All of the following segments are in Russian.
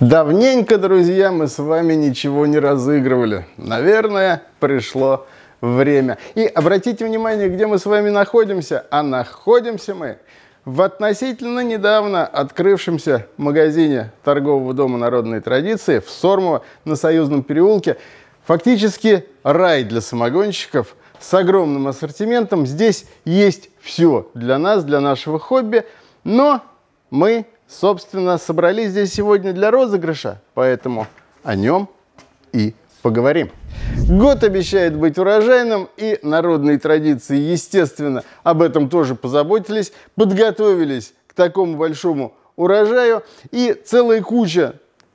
Давненько, друзья, мы с вами ничего не разыгрывали. Наверное, пришло время. И обратите внимание, где мы с вами находимся. А находимся мы в относительно недавно открывшемся магазине торгового дома народной традиции в Сормово на Союзном переулке. Фактически рай для самогонщиков с огромным ассортиментом. Здесь есть все для нас, для нашего хобби, но мы собственно, собрались здесь сегодня для розыгрыша, поэтому о нем и поговорим. Год обещает быть урожайным, и народные традиции, естественно, об этом тоже позаботились, подготовились к такому большому урожаю, и целая куча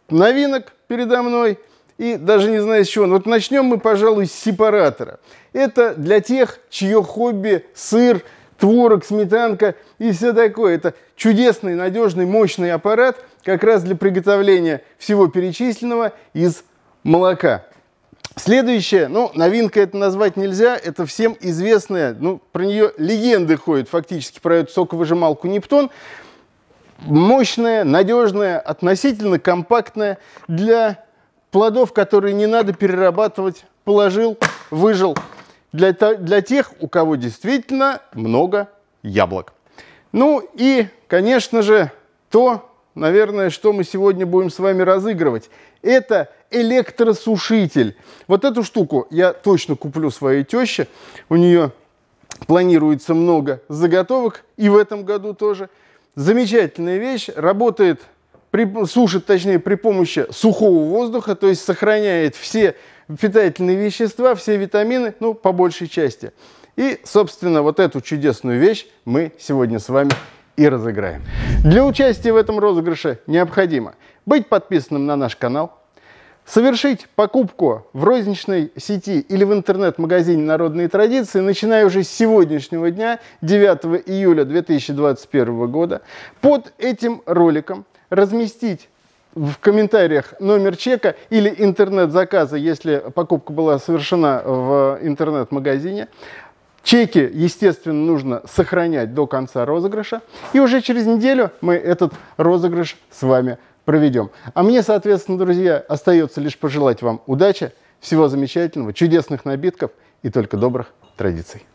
новинок передо мной, и даже не знаю с чего. Вот начнем мы, пожалуй, с сепаратора. Это для тех, чье хобби сыр – творог, сметанка и все такое. Это чудесный, надежный, мощный аппарат как раз для приготовления всего перечисленного из молока. Следующее, ну, новинка это назвать нельзя, это всем известная, ну, про нее легенды ходят фактически, про эту соковыжималку Нептун. Мощная, надежная, относительно компактная для плодов, которые не надо перерабатывать, положил, выжил, для, для тех, у кого действительно много яблок. Ну и, конечно же, то, наверное, что мы сегодня будем с вами разыгрывать, это электросушитель. Вот эту штуку я точно куплю своей теще. У нее планируется много заготовок и в этом году тоже. Замечательная вещь. Работает при, сушит, точнее, при помощи сухого воздуха, то есть сохраняет все питательные вещества, все витамины, ну, по большей части. И, собственно, вот эту чудесную вещь мы сегодня с вами и разыграем. Для участия в этом розыгрыше необходимо быть подписанным на наш канал, Совершить покупку в розничной сети или в интернет-магазине «Народные традиции», начиная уже с сегодняшнего дня, 9 июля 2021 года, под этим роликом разместить в комментариях номер чека или интернет-заказа, если покупка была совершена в интернет-магазине. Чеки, естественно, нужно сохранять до конца розыгрыша. И уже через неделю мы этот розыгрыш с вами проведем. А мне, соответственно, друзья, остается лишь пожелать вам удачи, всего замечательного, чудесных набитков и только добрых традиций.